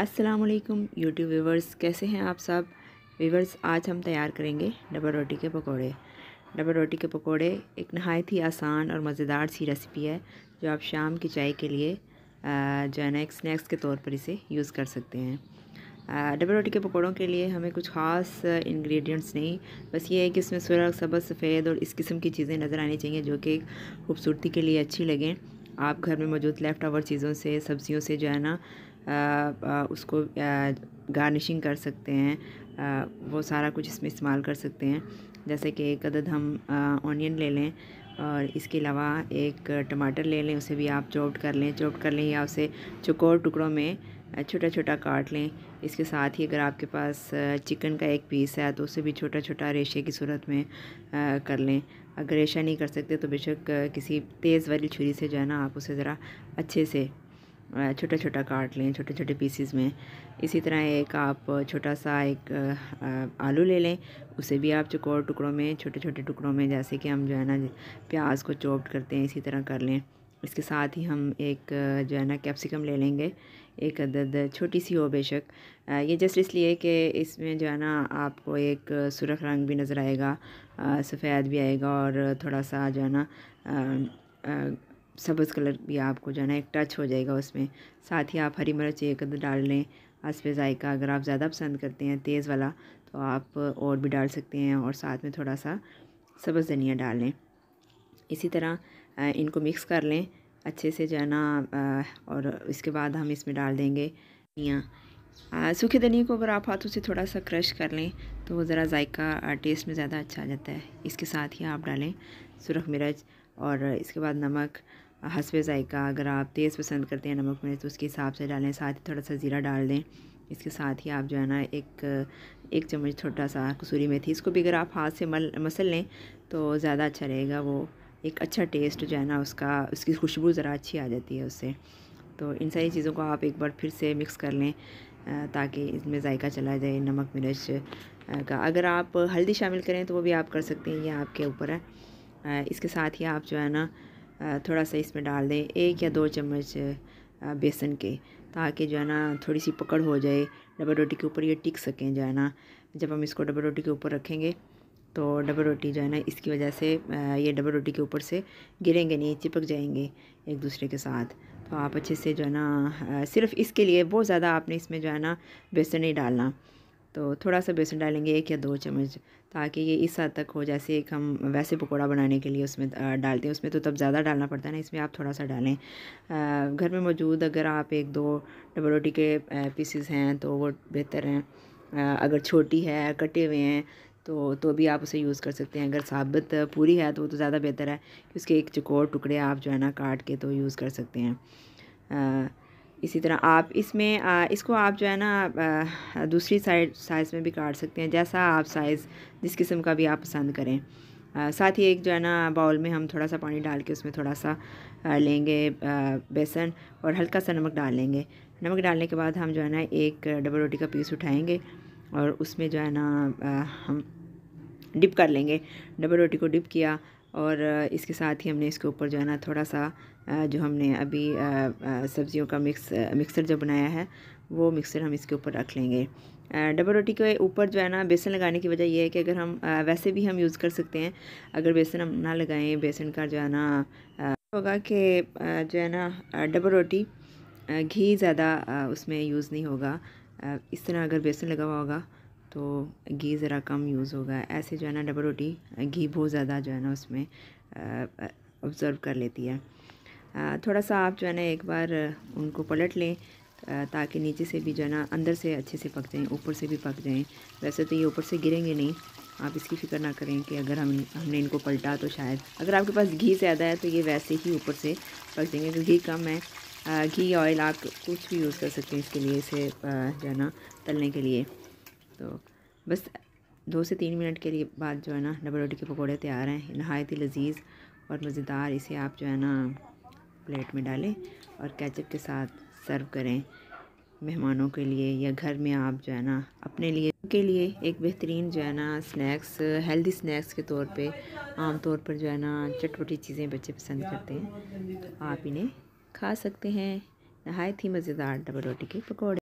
अस्सलाम वालेकुम YouTube viewers कैसे हैं आप सब व्यूवर्स आज हम तैयार करेंगे डबल रोटी के पकोड़े डबल रोटी के पकोड़े एक नहायत ही आसान और मज़ेदार सी रेसिपी है जो आप शाम की चाय के लिए जो है ना एक स्नैक्स के तौर पर इसे यूज़ कर सकते हैं डबल रोटी के पकौड़ों के लिए हमें कुछ ख़ास इंग्रेडिएंट्स नहीं बस ये है कि इसमें सुरख सबज सफ़ेद और इस किस्म की चीज़ें नज़र आनी चाहिए जो कि खूबसूरती के लिए अच्छी लगें आप घर में मौजूद लेफ़्ट ओवर चीज़ों से सब्ज़ियों से जो है ना उसको गार्निशिंग कर सकते हैं वो सारा कुछ इसमें इस्तेमाल कर सकते हैं जैसे कि एक अदद हम ऑनियन ले लें और इसके अलावा एक टमाटर ले लें उसे भी आप चॉप्ड कर लें चॉप्ड कर लें या उसे चकोर टुकड़ों में छोटा छोटा काट लें इसके साथ ही अगर आपके पास चिकन का एक पीस है तो उसे भी छोटा छोटा रेशे की सूरत में कर लें अगर रेशा नहीं कर सकते तो बेशक किसी तेज़ वाली छुरी से जो है ना आप उसे ज़रा अच्छे से छोटा छोटा काट लें छोटे छोटे पीसीज में इसी तरह एक आप छोटा सा एक आलू ले लें उसे भी आप चकोर टुकड़ों में छोटे छोटे टुकड़ों में जैसे कि हम जो है ना प्याज को चॉप्ड करते हैं इसी तरह कर लें इसके साथ ही हम एक जो है ना कैप्सिकम ले लेंगे एक अदद छोटी सी हो बेशक ये जस्ट इसलिए कि इसमें जो है ना आपको एक सुरख रंग भी नज़र आएगा सफ़ेद भी आएगा और थोड़ा सा जो है ना सब्ज़ कलर भी आपको जो है ना एक टच हो जाएगा उसमें साथ ही आप हरी मिर्च एक अदर डाल लें हंसपे जायका अगर आप ज़्यादा पसंद करते हैं तेज़ वाला तो आप और भी डाल सकते हैं और साथ में थोड़ा सा सब्ज़ धनिया डाल लें इसी तरह इनको मिक्स कर लें अच्छे से जाना और इसके बाद हम इसमें डाल देंगे धनिया सूखे धनिया को अगर आप हाथों से थोड़ा सा क्रश कर लें तो वो ज़रा जायका टेस्ट में ज़्यादा अच्छा आ जाता है इसके साथ ही आप डालें सुरख मिर्च और इसके बाद नमक हंसवे जायका अगर आप तेज़ पसंद करते हैं नमक मिर्च तो उसके हिसाब से डालें साथ ही थोड़ा सा ज़ीरा डाल दें इसके साथ ही आप जो है ना एक एक चम्मच छोटा सा कसूरी मेथी इसको भी अगर आप हाथ से मल मसल लें तो ज़्यादा अच्छा रहेगा वो एक अच्छा टेस्ट जो है ना उसका उसकी खुशबू ज़रा अच्छी आ जाती है उससे तो इन सारी चीज़ों को आप एक बार फिर से मिक्स कर लें ताकि इसमें जायका चला जाए नमक मिर्च का अगर आप हल्दी शामिल करें तो वो भी आप कर सकते हैं ये आपके ऊपर है इसके साथ ही आप जो है ना थोड़ा सा इसमें डाल दें एक या दो चम्मच बेसन के ताकि जो है ना थोड़ी सी पकड़ हो जाए डबल रोटी के ऊपर ये टिक सकें जो है ना जब हम इसको डबल रोटी के ऊपर रखेंगे तो डबल रोटी जो है ना इसकी वजह से ये डबल रोटी के ऊपर से गिरेंगे नहीं चिपक जाएंगे एक दूसरे के साथ तो आप अच्छे से जो है ना सिर्फ इसके लिए बहुत ज़्यादा आपने इसमें जो है ना बेसन नहीं डालना तो थोड़ा सा बेसन डालेंगे एक या दो चम्मच ताकि ये इस हद तक हो जैसे एक हम वैसे पकौड़ा बनाने के लिए उसमें डालते हैं उसमें तो तब ज़्यादा डालना पड़ता है ना इसमें आप थोड़ा सा डालें घर में मौजूद अगर आप एक दो डबल रोटी के पीसेस हैं तो वो बेहतर हैं अगर छोटी है कटे हुए हैं तो तो भी आप उसे यूज़ कर सकते हैं अगर साबित पूरी है तो वो तो ज़्यादा बेहतर है कि उसके एक चकोर टुकड़े आप जो है ना काट के तो यूज़ कर सकते हैं आ, इसी तरह आप इसमें आ, इसको आप जो है ना दूसरी साइड साइज़ में भी काट सकते हैं जैसा आप साइज़ जिस किस्म का भी आप पसंद करें साथ ही एक जो है ना बाउल में हम थोड़ा सा पानी डाल के उसमें थोड़ा सा लेंगे बेसन और हल्का सा नमक डाल लेंगे नमक डालने के बाद हम जो है ना एक डबल रोटी का पीस उठाएंगे और उसमें जो है ना हम डिप कर लेंगे डबल रोटी को डिप किया और इसके साथ ही हमने इसके ऊपर जो है ना थोड़ा सा जो हमने अभी सब्ज़ियों का मिक्स मिक्सर जो बनाया है वो मिक्सर हम इसके ऊपर रख लेंगे डबल रोटी के ऊपर जो है ना बेसन लगाने की वजह यह है कि अगर हम वैसे भी हम यूज़ कर सकते हैं अगर बेसन हम ना लगाएं बेसन का जो है ना होगा कि जो है ना डबल रोटी घी ज़्यादा उसमें यूज़ नहीं होगा इस तरह अगर बेसन लगा हुआ होगा तो घी ज़रा कम यूज़ होगा ऐसे जो है ना डबल रोटी घी बहुत ज़्यादा जो है ना उसमें ऑब्ज़र्व कर लेती है थोड़ा सा आप जो है ना एक बार उनको पलट लें ताकि नीचे से भी जो है ना अंदर से अच्छे से पक जाएं ऊपर से भी पक जाएं वैसे तो ये ऊपर से गिरेंगे नहीं आप इसकी फ़िक्र ना करें कि अगर हम हमने इनको पलटा तो शायद अगर आपके पास घी ज़्यादा है तो ये वैसे ही ऊपर से पक जाएंगे तो घी कम है घी ऑयल आप कुछ भी यूज़ कर सकते हैं इसके लिए इसे जो है ना तलने के लिए तो बस दो से तीन मिनट के लिए बाद जो है ना डबल रोटी के पकौड़े तैयार हैं नहायत ही लजीज़ और मज़ेदार इसे आप जो है ना प्लेट में डालें और कैचअप के साथ सर्व करें मेहमानों के लिए या घर में आप जो है ना अपने लिए के लिए एक बेहतरीन जो है ना स्नैक्स हेल्दी स्नैक्स के तौर पे आम तौर पर जो है ना चटपटी चीज़ें बच्चे पसंद करते हैं तो आप इन्हें खा सकते हैं नहायत ही मज़ेदार डबल रोटी के पकौड़े